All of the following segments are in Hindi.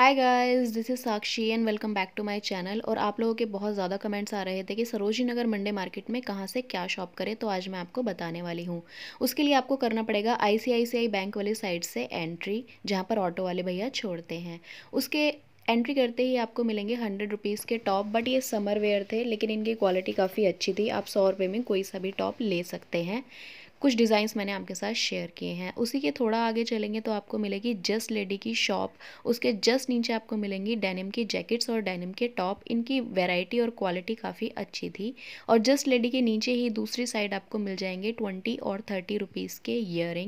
hi guys this is Sakshi and welcome back to my channel और आप लोगों के बहुत ज़्यादा कमेंट्स आ रहे थे कि सरोजी नगर मंडे मार्केट में कहाँ से क्या शॉप करें तो आज मैं आपको बताने वाली हूँ उसके लिए आपको करना पड़ेगा आईसीआईसीआई बैंक वाली साइड से एंट्री जहाँ पर ऑटो वाले भैया छोड़ते हैं उसके एंट्री करते ही आपको मिलेंगे हंड्रेड रुपीज़ के टॉप बट ये समर वेयर थे लेकिन इनकी क्वालिटी काफ़ी अच्छी थी आप सौ रुपये में कोई सा भी टॉप ले सकते हैं कुछ डिज़ाइंस मैंने आपके साथ शेयर किए हैं उसी के थोड़ा आगे चलेंगे तो आपको मिलेगी जस्ट लेडी की शॉप उसके जस्ट नीचे आपको मिलेंगी डेनिम की जैकेट्स और डेनिम के टॉप इनकी वेराइटी और क्वालिटी काफ़ी अच्छी थी और जस्ट लेडी के नीचे ही दूसरी साइड आपको मिल जाएंगे ट्वेंटी और थर्टी रुपीज़ के ईयर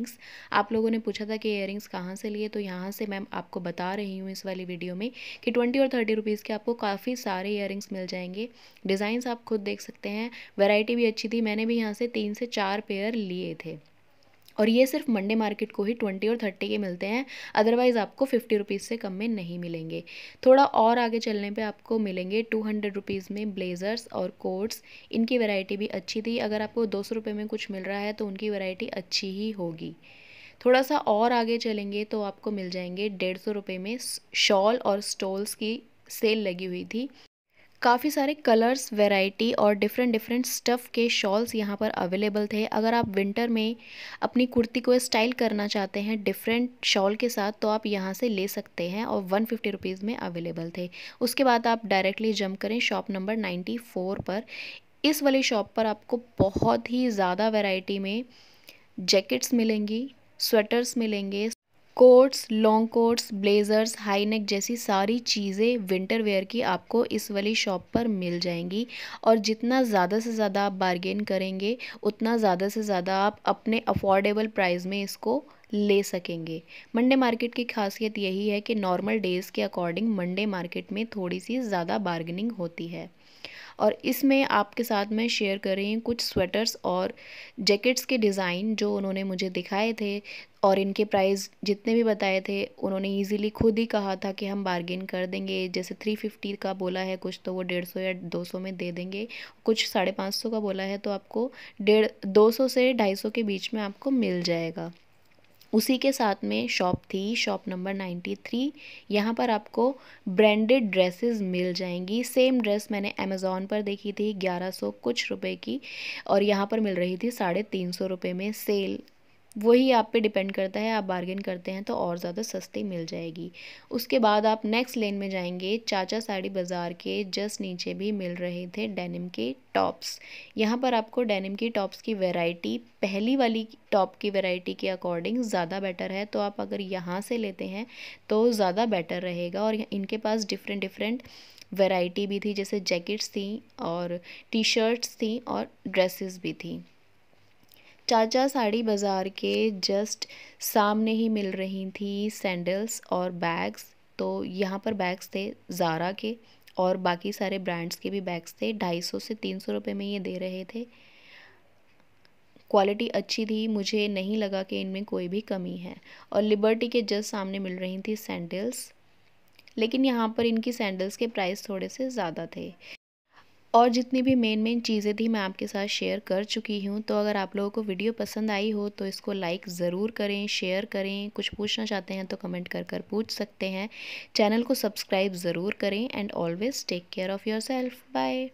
आप लोगों ने पूछा था कि ईयर रिंग्स कहाँ से लिए तो यहाँ से मैम आपको बता रही हूँ इस वाली वीडियो में कि ट्वेंटी और थर्टी रुपीज़ के आपको काफ़ी सारे ईयर मिल जाएंगे डिज़ाइंस आप खुद देख सकते हैं वेराइटी भी अच्छी थी मैंने भी यहाँ से तीन से चार पेयर लिए ये थे और ये सिर्फ मंडे मार्केट को ही ट्वेंटी और थर्टी के मिलते हैं अदरवाइज़ आपको फिफ्टी रुपीज़ से कम में नहीं मिलेंगे थोड़ा और आगे चलने पे आपको मिलेंगे टू हंड्रेड रुपीज़ में ब्लेज़र्स और कोट्स इनकी वैरायटी भी अच्छी थी अगर आपको दो सौ रुपये में कुछ मिल रहा है तो उनकी वैरायटी अच्छी ही होगी थोड़ा सा और आगे चलेंगे तो आपको मिल जाएंगे डेढ़ सौ रुपये में शॉल और स्टॉल्स की सेल लगी हुई थी काफ़ी सारे कलर्स वैरायटी और डिफरेंट डिफरेंट स्टफ़ के शॉल्स यहाँ पर अवेलेबल थे अगर आप विंटर में अपनी कुर्ती को स्टाइल करना चाहते हैं डिफरेंट शॉल के साथ तो आप यहाँ से ले सकते हैं और वन फिफ्टी रुपीज़ में अवेलेबल थे उसके बाद आप डायरेक्टली जम करें शॉप नंबर नाइन्टी फोर पर इस वाली शॉप पर आपको बहुत ही ज़्यादा वेराइटी में जैकेट्स मिलेंगी स्वेटर्स मिलेंगे coats long coats blazers high neck जैसी सारी चीज़ें विंटर वेयर की आपको इस वाली शॉप पर मिल जाएंगी और जितना ज़्यादा से ज़्यादा आप बारगेन करेंगे उतना ज़्यादा से ज़्यादा आप अपने अफोर्डेबल प्राइस में इसको ले सकेंगे मंडे मार्केट की खासियत यही है कि नॉर्मल डेज़ के अकॉर्डिंग मंडे मार्केट में थोड़ी सी ज़्यादा बार्गेनिंग होती है और इसमें आपके साथ मैं शेयर कर रही हूँ कुछ स्वेटर्स और जैकेट्स के डिज़ाइन जो उन्होंने मुझे दिखाए थे और इनके प्राइस जितने भी बताए थे उन्होंने इजीली खुद ही कहा था कि हम बार्गेन कर देंगे जैसे थ्री फिफ्टी का बोला है कुछ तो वो डेढ़ सौ या दो सौ में दे देंगे कुछ साढ़े पाँच सौ का बोला है तो आपको डेढ़ दो सौ से ढाई सौ के बीच में आपको मिल जाएगा उसी के साथ में शॉप थी शॉप नंबर नाइन्टी थ्री यहाँ पर आपको ब्रांडेड ड्रेसेस मिल जाएंगी सेम ड्रेस मैंने अमेज़ोन पर देखी थी ग्यारह सौ कुछ रुपए की और यहाँ पर मिल रही थी साढ़े तीन सौ रुपये में सेल वही आप पे डिपेंड करता है आप बार्गेन करते हैं तो और ज़्यादा सस्ती मिल जाएगी उसके बाद आप नेक्स्ट लेन में जाएंगे चाचा साड़ी बाज़ार के जस्ट नीचे भी मिल रहे थे डेनिम के टॉप्स यहाँ पर आपको डेनिम की टॉप्स की वैरायटी पहली वाली टॉप की वैरायटी के अकॉर्डिंग ज़्यादा बेटर है तो आप अगर यहाँ से लेते हैं तो ज़्यादा बेटर रहेगा और इनके पास डिफरेंट डिफरेंट वेराइटी भी थी जैसे जैकेट्स थी और टी शर्ट्स थी और ड्रेसेस भी थी चाचा साड़ी बाज़ार के जस्ट सामने ही मिल रही थी सैंडल्स और बैग्स तो यहाँ पर बैग्स थे ज़ारा के और बाकी सारे ब्रांड्स के भी बैग्स थे ढाई सौ से तीन सौ रुपये में ये दे रहे थे क्वालिटी अच्छी थी मुझे नहीं लगा कि इनमें कोई भी कमी है और लिबर्टी के जस्ट सामने मिल रही थी सैंडल्स लेकिन यहाँ पर इनकी सैंडल्स के प्राइस थोड़े से ज़्यादा थे और जितनी भी मेन मेन चीज़ें थी मैं आपके साथ शेयर कर चुकी हूँ तो अगर आप लोगों को वीडियो पसंद आई हो तो इसको लाइक ज़रूर करें शेयर करें कुछ पूछना चाहते हैं तो कमेंट कर कर पूछ सकते हैं चैनल को सब्सक्राइब ज़रूर करें and always take care of yourself bye